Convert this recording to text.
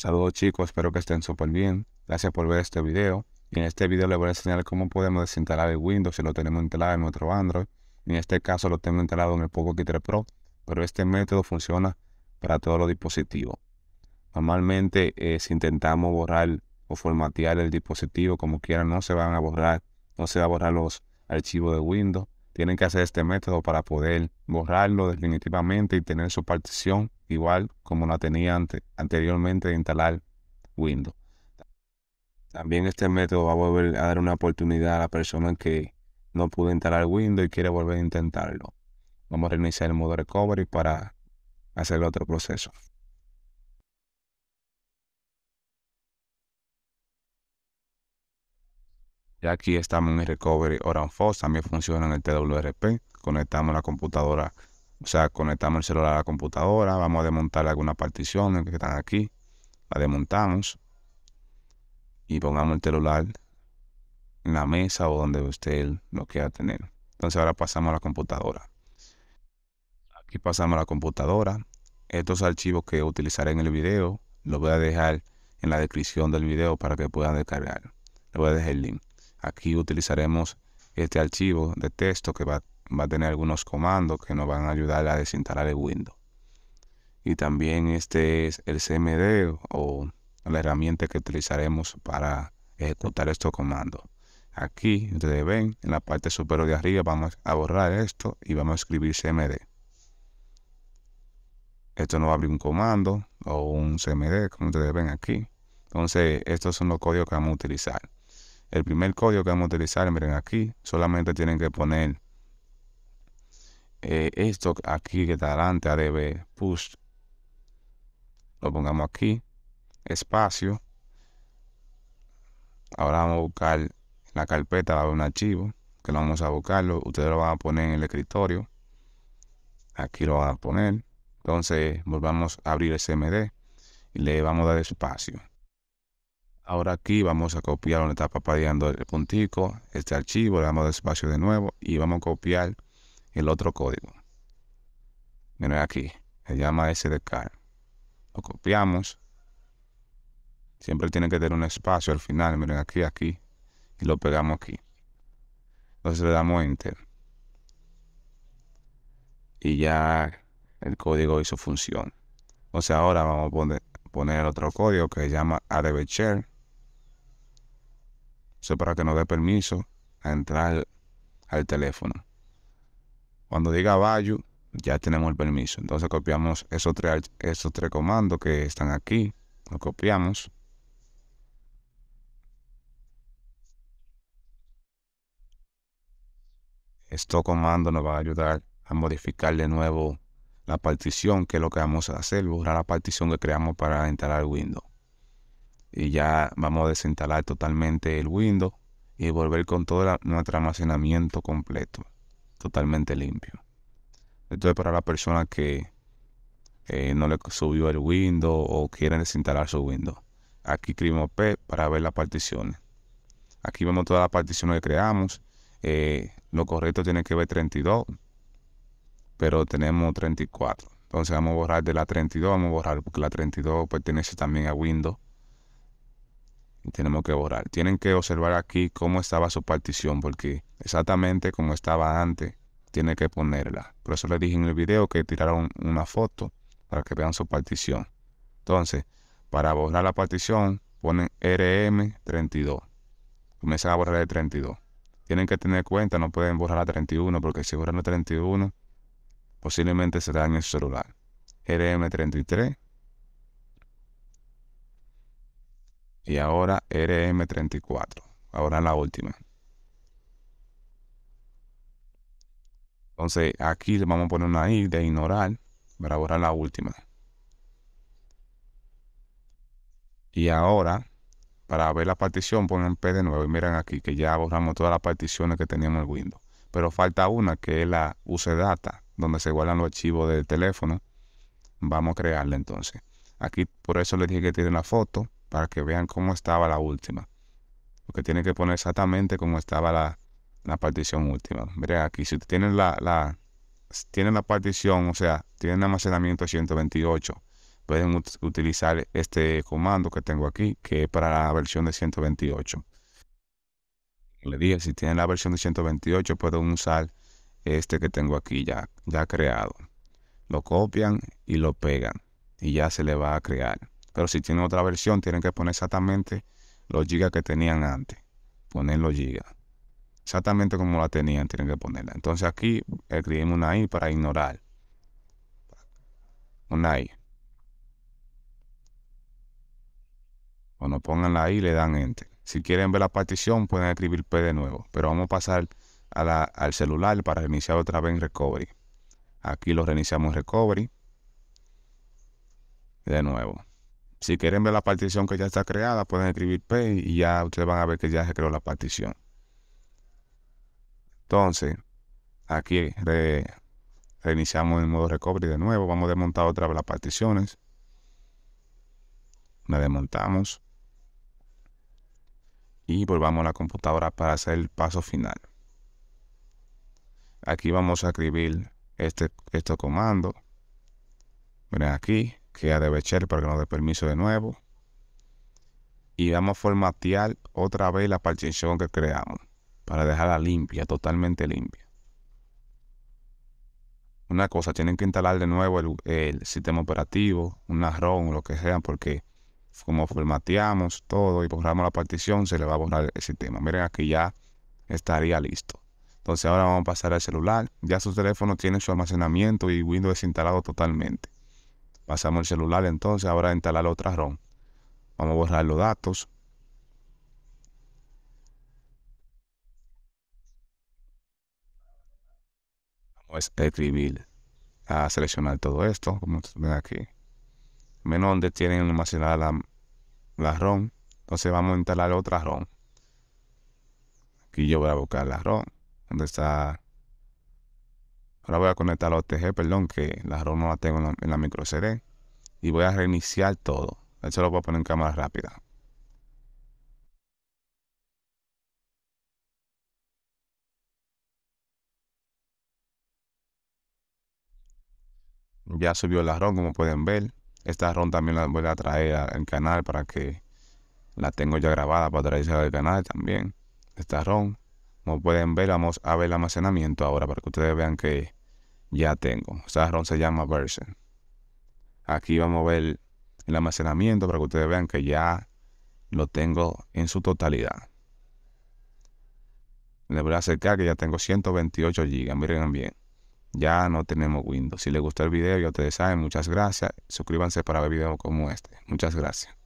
Saludos chicos, espero que estén súper bien. Gracias por ver este video. Y en este video les voy a enseñar cómo podemos desinstalar el Windows si lo tenemos instalado en nuestro Android. en este caso lo tengo instalado en el Poco 3 Pro, pero este método funciona para todos los dispositivos. Normalmente eh, si intentamos borrar o formatear el dispositivo como quieran, no se van a borrar, no se va a borrar los archivos de Windows. Tienen que hacer este método para poder borrarlo definitivamente y tener su partición igual como la tenía anteriormente de instalar Windows. También este método va a volver a dar una oportunidad a la persona que no pudo instalar Windows y quiere volver a intentarlo. Vamos a reiniciar el modo recovery para hacer otro proceso. Y aquí estamos en el Recovery Orange también funciona en el TWRP. Conectamos la computadora o sea, conectamos el celular a la computadora, vamos a desmontar algunas particiones que están aquí, la desmontamos y pongamos el celular en la mesa o donde usted lo quiera tener. Entonces ahora pasamos a la computadora. Aquí pasamos a la computadora. Estos archivos que utilizaré en el video los voy a dejar en la descripción del video para que puedan descargar. Les voy a dejar el link. Aquí utilizaremos este archivo de texto que va va a tener algunos comandos que nos van a ayudar a desinstalar el Windows. Y también este es el CMD o la herramienta que utilizaremos para ejecutar estos comandos. Aquí, ustedes ven, en la parte superior de arriba vamos a borrar esto y vamos a escribir CMD. Esto nos abre un comando o un CMD, como ustedes ven aquí. Entonces, estos son los códigos que vamos a utilizar. El primer código que vamos a utilizar, miren aquí, solamente tienen que poner eh, esto aquí que está adelante, ADB push, lo pongamos aquí, espacio. Ahora vamos a buscar la carpeta, va a haber un archivo que lo vamos a buscarlo. Ustedes lo van a poner en el escritorio. Aquí lo van a poner. Entonces volvamos a abrir smd y le vamos a dar espacio. Ahora aquí vamos a copiar donde está papadeando el puntico, este archivo, le damos espacio de nuevo y vamos a copiar el otro código. Miren aquí, se llama SDK. Lo copiamos. Siempre tiene que tener un espacio al final, miren aquí, aquí. Y lo pegamos aquí. Entonces le damos Enter. Y ya el código hizo función. o sea ahora vamos a poner, poner otro código que se llama ADB Share. Eso para que nos dé permiso a entrar al teléfono. Cuando diga value, ya tenemos el permiso. Entonces copiamos esos tres, tres comandos que están aquí. Lo copiamos. Esto comando nos va a ayudar a modificar de nuevo la partición, que es lo que vamos a hacer, borrar la partición que creamos para instalar Windows. Y ya vamos a desinstalar totalmente el Windows y volver con todo nuestro almacenamiento completo totalmente limpio. Esto es para la persona que eh, no le subió el Windows o quiere desinstalar su Windows. Aquí escribimos P para ver las particiones. Aquí vemos todas las particiones que creamos. Eh, lo correcto tiene que ver 32, pero tenemos 34. Entonces vamos a borrar de la 32, vamos a borrar porque la 32 pertenece también a Windows tenemos que borrar. Tienen que observar aquí cómo estaba su partición, porque exactamente como estaba antes, tiene que ponerla. Por eso les dije en el video que tiraron una foto para que vean su partición. Entonces, para borrar la partición, ponen RM32. Comienzan a borrar el 32. Tienen que tener cuenta, no pueden borrar la 31, porque si borran la 31, posiblemente se dañe el celular. RM33 y ahora RM34. Ahora la última. Entonces aquí le vamos a poner una I de ignorar para borrar la última. Y ahora, para ver la partición, ponen P de nuevo. Y miren aquí que ya borramos todas las particiones que teníamos en Windows. Pero falta una que es la UC Data, donde se guardan los archivos del teléfono. Vamos a crearla entonces. Aquí por eso le dije que tiene la foto para que vean cómo estaba la última. Porque tiene que poner exactamente cómo estaba la, la partición última. Miren aquí, si tienen la, la, tienen la partición, o sea, tienen almacenamiento 128, pueden utilizar este comando que tengo aquí, que es para la versión de 128. Le dije, si tienen la versión de 128, pueden usar este que tengo aquí ya, ya creado. Lo copian y lo pegan y ya se le va a crear. Pero si tienen otra versión, tienen que poner exactamente los gigas que tenían antes. Poner los gigas. Exactamente como la tenían, tienen que ponerla. Entonces aquí escribimos una I para ignorar. Una I. Cuando pongan la I, le dan enter. Si quieren ver la partición, pueden escribir P de nuevo. Pero vamos a pasar al celular para reiniciar otra vez en Recovery. Aquí lo reiniciamos en Recovery. De nuevo. Si quieren ver la partición que ya está creada, pueden escribir P y ya ustedes van a ver que ya se creó la partición. Entonces, aquí reiniciamos el modo recovery de nuevo. Vamos a desmontar otra vez las particiones. La desmontamos. Y volvamos a la computadora para hacer el paso final. Aquí vamos a escribir este, este comando. Miren aquí, que a debe para que nos dé permiso de nuevo. Y vamos a formatear otra vez la partición que creamos para dejarla limpia, totalmente limpia. Una cosa, tienen que instalar de nuevo el, sistema operativo, una ROM o lo que sea, porque como formateamos todo y borramos la partición, se le va a borrar el sistema. Miren, aquí ya estaría listo. Entonces ahora vamos a pasar al celular. Ya su teléfono tiene su almacenamiento y Windows instalado totalmente. Pasamos el celular entonces, ahora instalar otra ROM. Vamos a borrar los datos. Vamos a escribir, a seleccionar todo esto, como ven aquí. menos donde tienen almacenada la, la ROM. Entonces vamos a instalar otra ROM. Aquí yo voy a buscar la ROM, donde está Ahora voy a conectar la OTG, perdón, que la ROM no la tengo en la, micro CD. Y voy a reiniciar todo. Eso lo voy a poner en cámara rápida. Ya subió la ROM, como pueden ver. Esta ROM también la voy a traer al canal para que la tengo ya grabada para traerse al canal también. Esta ROM. Como pueden ver, vamos a ver el almacenamiento ahora para que ustedes vean que ya tengo. Esta se llama Version. Aquí vamos a ver el almacenamiento para que ustedes vean que ya lo tengo en su totalidad. Le voy a acercar que ya tengo 128 GB. Miren bien. Ya no tenemos Windows. Si les gustó el video, ya ustedes saben. Muchas gracias. Suscríbanse para ver videos como este. Muchas gracias.